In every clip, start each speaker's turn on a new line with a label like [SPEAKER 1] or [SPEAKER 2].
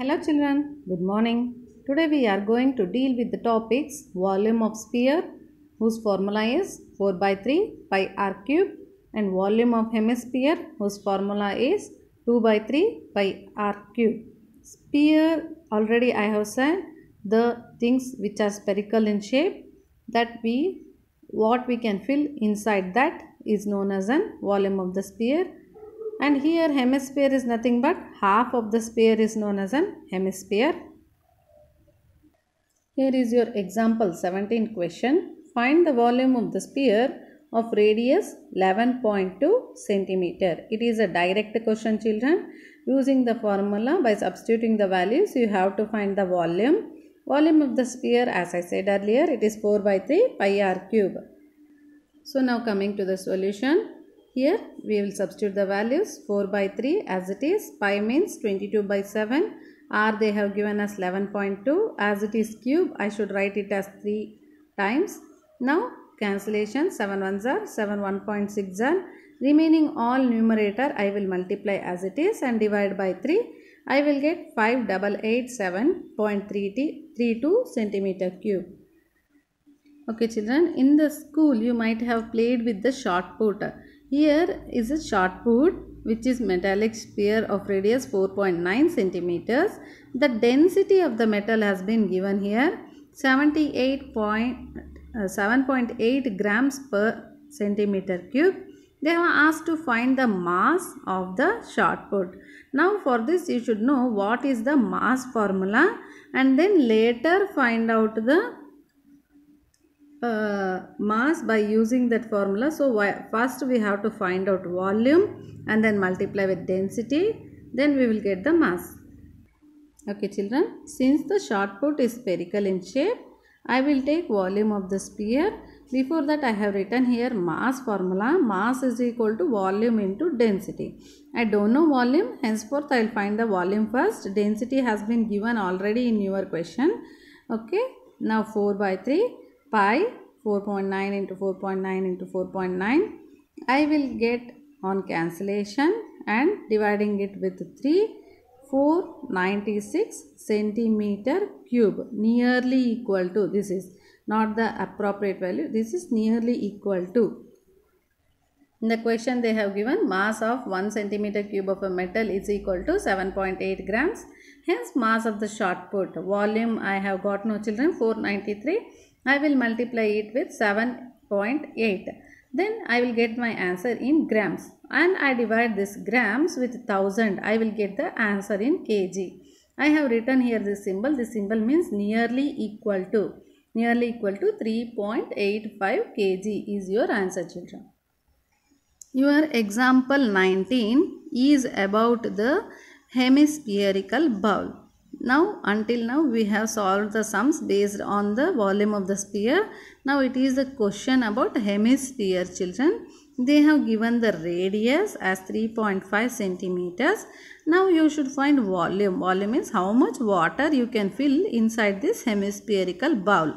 [SPEAKER 1] Hello children, good morning. Today we are going to deal with the topics volume of sphere whose formula is 4 by 3 pi r cube and volume of hemisphere whose formula is 2 by 3 pi r cube. Sphere already I have said the things which are spherical in shape that we what we can fill inside that is known as an volume of the sphere and here hemisphere is nothing but half of the sphere is known as an hemisphere. Here is your example 17 question. Find the volume of the sphere of radius 11.2 centimeter. It is a direct question children. Using the formula by substituting the values you have to find the volume. Volume of the sphere as I said earlier it is 4 by 3 pi r cube. So now coming to the solution. Here we will substitute the values 4 by 3 as it is. Pi means 22 by 7. R they have given us 11.2. As it is cube, I should write it as 3 times. Now cancellation 7 ones are 7 1.6 are. Remaining all numerator I will multiply as it is and divide by 3. I will get 5887.32 centimeter cube. Okay children, in the school you might have played with the shot putter. Here is a shot put which is metallic sphere of radius 4.9 centimeters. The density of the metal has been given here 78.7.8 uh, grams per centimeter cube. They have asked to find the mass of the shot put. Now for this you should know what is the mass formula and then later find out the uh, mass by using that formula. So first we have to find out volume and then multiply with density. Then we will get the mass. Okay children, since the shot put is spherical in shape, I will take volume of the sphere. Before that I have written here mass formula. Mass is equal to volume into density. I don't know volume, henceforth I will find the volume first. Density has been given already in your question. Okay, now 4 by 3 pi 4.9 into 4.9 into 4.9 I will get on cancellation and dividing it with 3 496 centimeter cube nearly equal to this is not the appropriate value this is nearly equal to in the question they have given mass of 1 centimeter cube of a metal is equal to 7.8 grams hence mass of the shot put volume I have got no children 493 I will multiply it with 7.8. Then I will get my answer in grams. And I divide this grams with 1000. I will get the answer in kg. I have written here this symbol. This symbol means nearly equal to. Nearly equal to 3.85 kg is your answer children. Your example 19 is about the hemispherical bowl. Now until now we have solved the sums based on the volume of the sphere. Now it is a question about hemisphere children. They have given the radius as 3.5 centimeters. Now you should find volume. Volume is how much water you can fill inside this hemispherical bowl.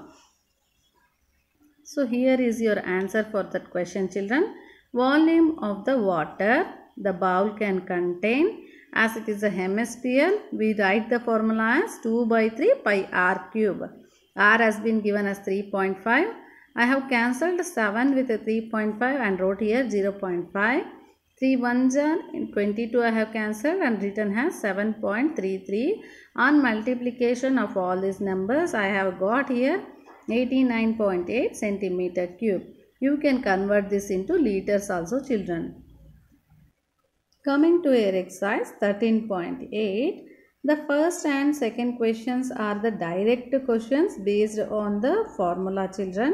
[SPEAKER 1] So here is your answer for that question children. Volume of the water the bowl can contain as it is a hemisphere, we write the formula as 2 by 3 pi r cube. r has been given as 3.5. I have cancelled 7 with 3.5 and wrote here 0.5. 3 ones are 22 I have cancelled and written as 7.33. On multiplication of all these numbers I have got here 89.8 centimeter cube. You can convert this into liters also children. Coming to your exercise 13.8, the first and second questions are the direct questions based on the formula children.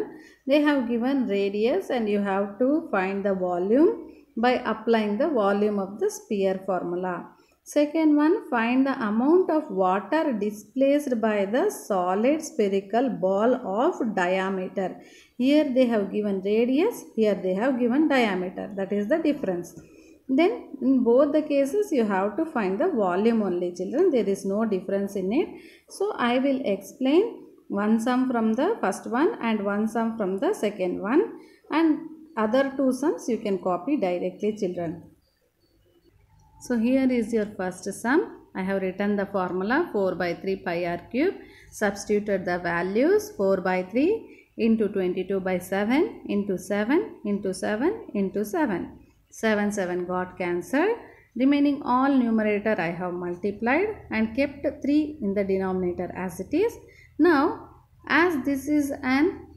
[SPEAKER 1] They have given radius and you have to find the volume by applying the volume of the sphere formula. Second one, find the amount of water displaced by the solid spherical ball of diameter. Here they have given radius, here they have given diameter. That is the difference then in both the cases you have to find the volume only children there is no difference in it so i will explain one sum from the first one and one sum from the second one and other two sums you can copy directly children so here is your first sum I have written the formula 4 by 3 pi r cube substituted the values 4 by 3 into 22 by 7 into 7 into 7 into 7 7 7 got cancelled remaining all numerator I have multiplied and kept 3 in the denominator as it is now as this is an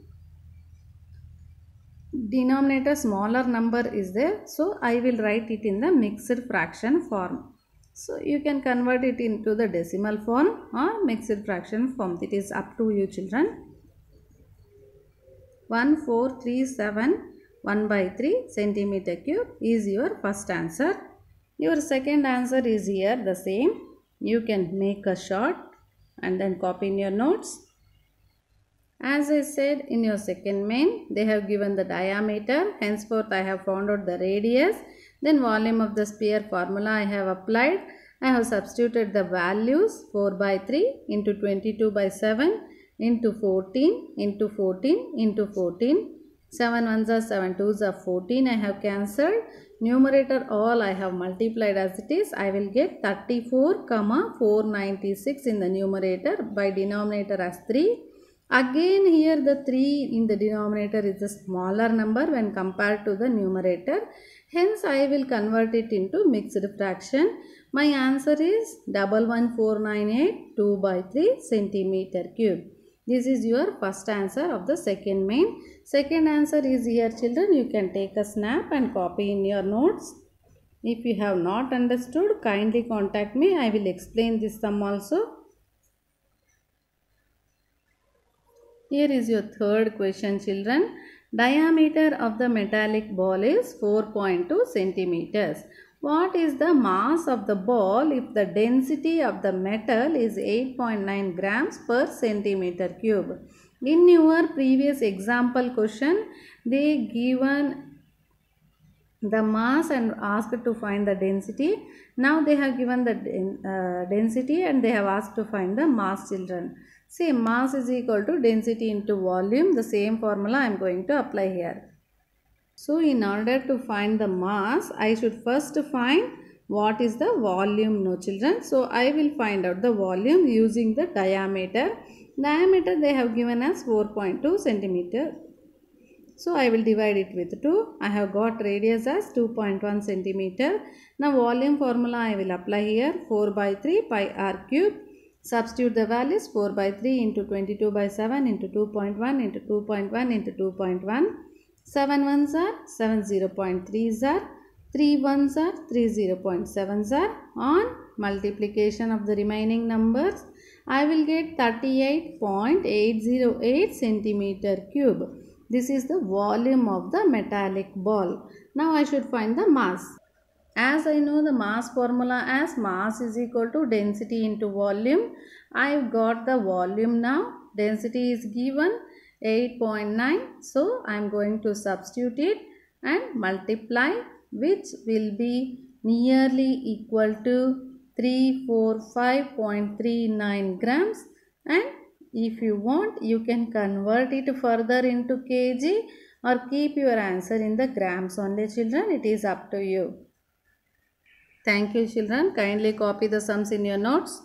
[SPEAKER 1] denominator smaller number is there so I will write it in the mixed fraction form so you can convert it into the decimal form or mixed fraction form it is up to you children 1437 1 by 3 centimeter cube is your first answer. Your second answer is here the same. You can make a short and then copy in your notes. As I said in your second main, they have given the diameter. Henceforth, I have found out the radius. Then volume of the sphere formula I have applied. I have substituted the values 4 by 3 into 22 by 7 into 14 into 14 into 14 7 ones are 7 twos are 14 I have cancelled numerator all I have multiplied as it is I will get 34 comma 496 in the numerator by denominator as 3 again here the 3 in the denominator is a smaller number when compared to the numerator hence I will convert it into mixed fraction my answer is 11498 2 by 3 centimeter cube this is your first answer of the second main. Second answer is here children. You can take a snap and copy in your notes. If you have not understood, kindly contact me. I will explain this sum also. Here is your third question children. Diameter of the metallic ball is 4.2 centimeters. What is the mass of the ball if the density of the metal is 8.9 grams per centimeter cube? In your previous example question, they given the mass and asked to find the density. Now they have given the uh, density and they have asked to find the mass children. see mass is equal to density into volume. The same formula I am going to apply here. So in order to find the mass, I should first find what is the volume no children. So I will find out the volume using the diameter. Diameter they have given as 4.2 centimeter. So I will divide it with 2. I have got radius as 2.1 centimeter. Now volume formula I will apply here 4 by 3 pi r cube. Substitute the values 4 by 3 into 22 by 7 into 2.1 into 2.1 into 2.1 7 ones are 7 are 3 ones are 3 are on multiplication of the remaining numbers I will get 38.808 centimeter cube. This is the volume of the metallic ball. Now I should find the mass. As I know the mass formula as mass is equal to density into volume. I've got the volume now. Density is given 8.9 so I am going to substitute it and multiply which will be nearly equal to 345.39 grams and if you want you can convert it further into kg or keep your answer in the grams only children it is up to you. Thank you children kindly copy the sums in your notes.